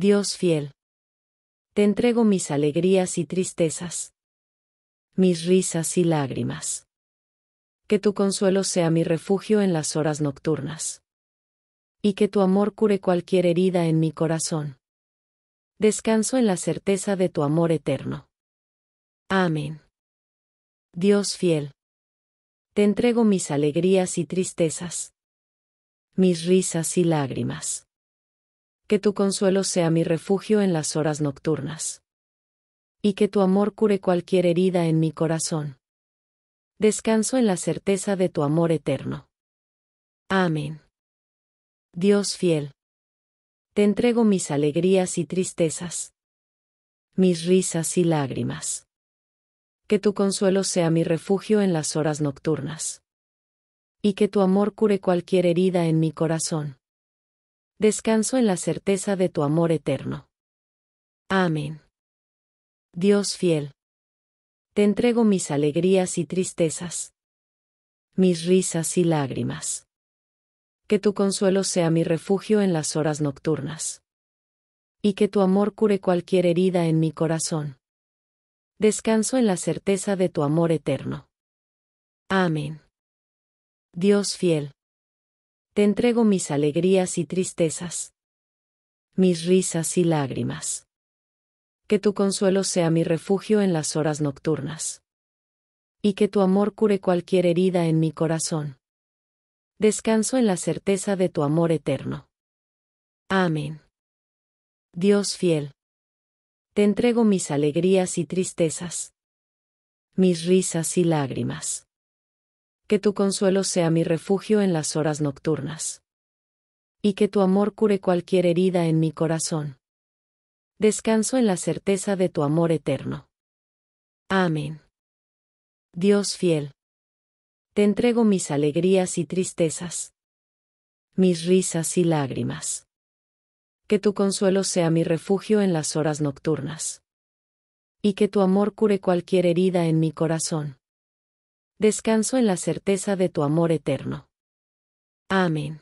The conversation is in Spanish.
Dios fiel. Te entrego mis alegrías y tristezas, mis risas y lágrimas. Que tu consuelo sea mi refugio en las horas nocturnas. Y que tu amor cure cualquier herida en mi corazón. Descanso en la certeza de tu amor eterno. Amén. Dios fiel. Te entrego mis alegrías y tristezas, mis risas y lágrimas que tu consuelo sea mi refugio en las horas nocturnas. Y que tu amor cure cualquier herida en mi corazón. Descanso en la certeza de tu amor eterno. Amén. Dios fiel. Te entrego mis alegrías y tristezas. Mis risas y lágrimas. Que tu consuelo sea mi refugio en las horas nocturnas. Y que tu amor cure cualquier herida en mi corazón Descanso en la certeza de tu amor eterno. Amén. Dios fiel. Te entrego mis alegrías y tristezas, mis risas y lágrimas. Que tu consuelo sea mi refugio en las horas nocturnas. Y que tu amor cure cualquier herida en mi corazón. Descanso en la certeza de tu amor eterno. Amén. Dios fiel te entrego mis alegrías y tristezas, mis risas y lágrimas. Que tu consuelo sea mi refugio en las horas nocturnas. Y que tu amor cure cualquier herida en mi corazón. Descanso en la certeza de tu amor eterno. Amén. Dios fiel. Te entrego mis alegrías y tristezas, mis risas y lágrimas que tu consuelo sea mi refugio en las horas nocturnas. Y que tu amor cure cualquier herida en mi corazón. Descanso en la certeza de tu amor eterno. Amén. Dios fiel. Te entrego mis alegrías y tristezas. Mis risas y lágrimas. Que tu consuelo sea mi refugio en las horas nocturnas. Y que tu amor cure cualquier herida en mi corazón Descanso en la certeza de tu amor eterno. Amén.